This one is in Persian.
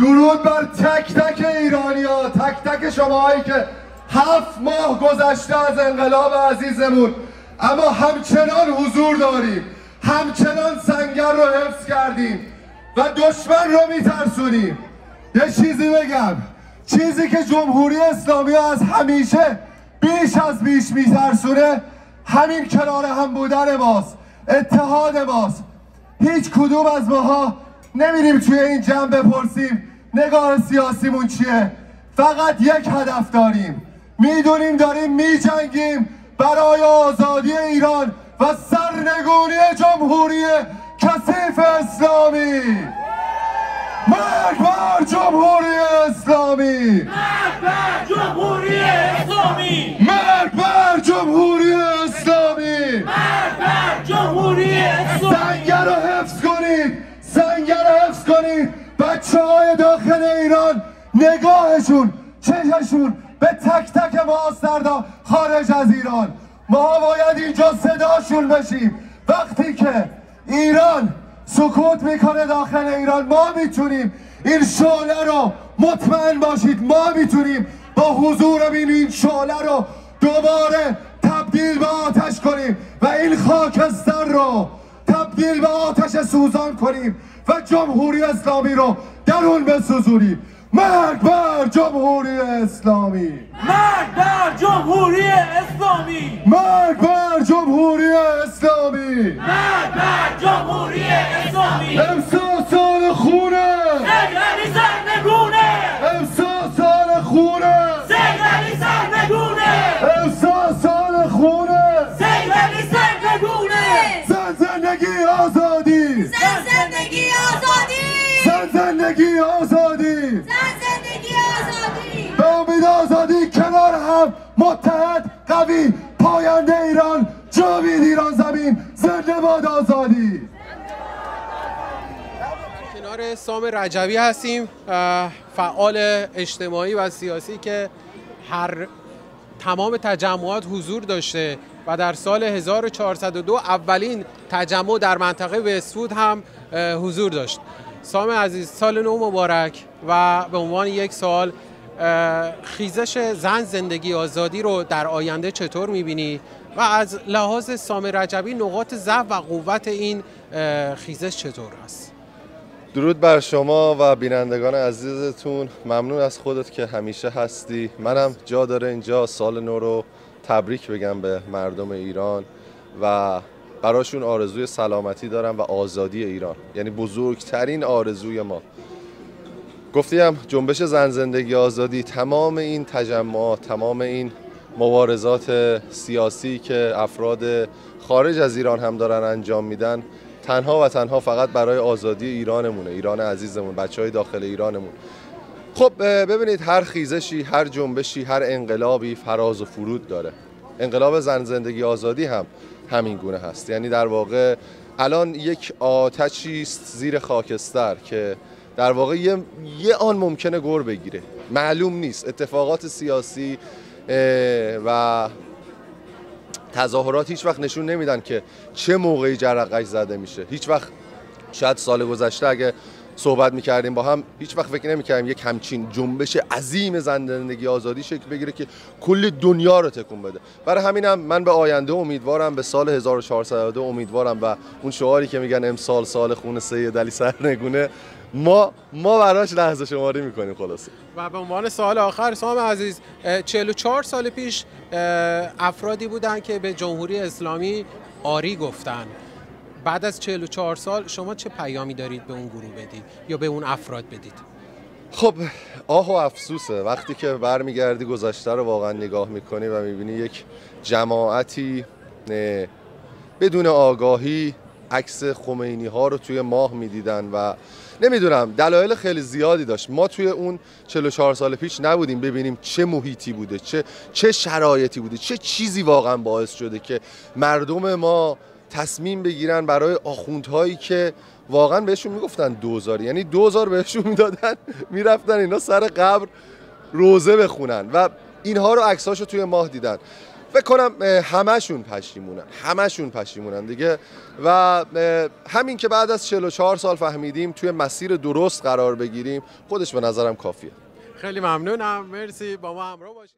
درود بر تک تک ایرانی ها تک تک شماهایی که هفت ماه گذشته از انقلاب عزیزمون اما همچنان حضور داریم همچنان سنگر رو حفظ کردیم و دشمن رو میترسونیم یه چیزی بگم چیزی که جمهوری اسلامی از همیشه بیش از بیش میترسونه همین کنار هم بودن ماست اتحاد ماست هیچ کدوم از ماها نمیریم توی این جمع بپرسیم نگاه سیاسیمون چیه فقط یک هدف داریم میدونیم داریم میجنگیم برای آزادی ایران و سرنگونی جمهوری کثیف اسلامی مرگ بر جمهوری اسلامی مرگ بر جمهوری اسلامی مرگ بر جمهوری اسلامی مرگ جمهوری اسلامی سنگر رو حفظ کنید سنگر رو حفظ کنید داخل ایران نگاهشون چششون به تک تک ما سردا خارج از ایران ما باید اینجا صداشون بشیم وقتی که ایران سکوت میکنه داخل ایران ما میتونیم این شعله رو مطمئن باشید ما میتونیم با حضور این شعله رو دوباره تبدیل به آتش کنیم و این خاکستر رو تبدیل به آتش سوزان کنیم و جمهوری اسلامی رو درون بسوزونیم مرگ بر جمهوری اسلامی مرگ بر جمهوری اسلامی مرگ بر جمهوری اسلامی مرگ بر جمهوری اسلامی امسال سال خونه ایران متحد قوی پاینده ایران جاوید ایران زمین زنده باد آزادی کنار سام رجوی هستیم فعال اجتماعی و سیاسی که هر تمام تجمعات حضور داشته و در سال 1402 اولین تجمع در منطقه وستفود هم حضور داشت سام عزیز سال نو مبارک و به عنوان یک سال خیزش زن زندگی آزادی رو در آینده چطور میبینی و از لحاظ سام رجبی نقاط ضعف و قوت این خیزش چطور است درود بر شما و بینندگان عزیزتون ممنون از خودت که همیشه هستی منم جا داره اینجا سال نو رو تبریک بگم به مردم ایران و براشون آرزوی سلامتی دارم و آزادی ایران یعنی بزرگترین آرزوی ما گفتیم جنبش زن زندگی آزادی تمام این تجمعات تمام این مبارزات سیاسی که افراد خارج از ایران هم دارن انجام میدن تنها و تنها فقط برای آزادی ایرانمونه ایران عزیزمون بچه های داخل ایرانمون خب ببینید هر خیزشی هر جنبشی هر انقلابی فراز و فرود داره انقلاب زن زندگی آزادی هم همین گونه هست یعنی در واقع الان یک آتشی است زیر خاکستر که در واقع یه, یه آن ممکنه گور بگیره معلوم نیست اتفاقات سیاسی و تظاهرات هیچ وقت نشون نمیدن که چه موقعی جرقش زده میشه هیچ وقت شاید سال گذشته اگه صحبت میکردیم با هم هیچ وقت فکر نمیکردیم یک همچین جنبش عظیم زندگی آزادی شکل بگیره که کل دنیا رو تکون بده برای همینم من به آینده امیدوارم به سال 1402 امیدوارم و اون شعاری که میگن امسال سال خون سید علی سرنگونه ما ما براش لحظه شماری میکنیم خلاصه و به عنوان سال آخر سام عزیز 44 سال پیش افرادی بودن که به جمهوری اسلامی آری گفتن بعد از 44 سال شما چه پیامی دارید به اون گروه بدید یا به اون افراد بدید خب آه و افسوسه وقتی که برمیگردی گذشته رو واقعا نگاه میکنی و میبینی یک جماعتی بدون آگاهی عکس خمینی ها رو توی ماه میدیدن و نمیدونم دلایل خیلی زیادی داشت ما توی اون 44 سال پیش نبودیم ببینیم چه محیطی بوده چه چه شرایطی بوده چه چیزی واقعا باعث شده که مردم ما تصمیم بگیرن برای آخوندهایی که واقعا بهشون میگفتن دوزار یعنی دوزار بهشون میدادن میرفتن اینا سر قبر روزه بخونن و اینها رو عکساشو توی ماه دیدن فکر کنم همشون پشیمونن همشون پشیمونن دیگه و همین که بعد از 44 سال فهمیدیم توی مسیر درست قرار بگیریم خودش به نظرم کافیه خیلی ممنونم مرسی با ما همراه باشید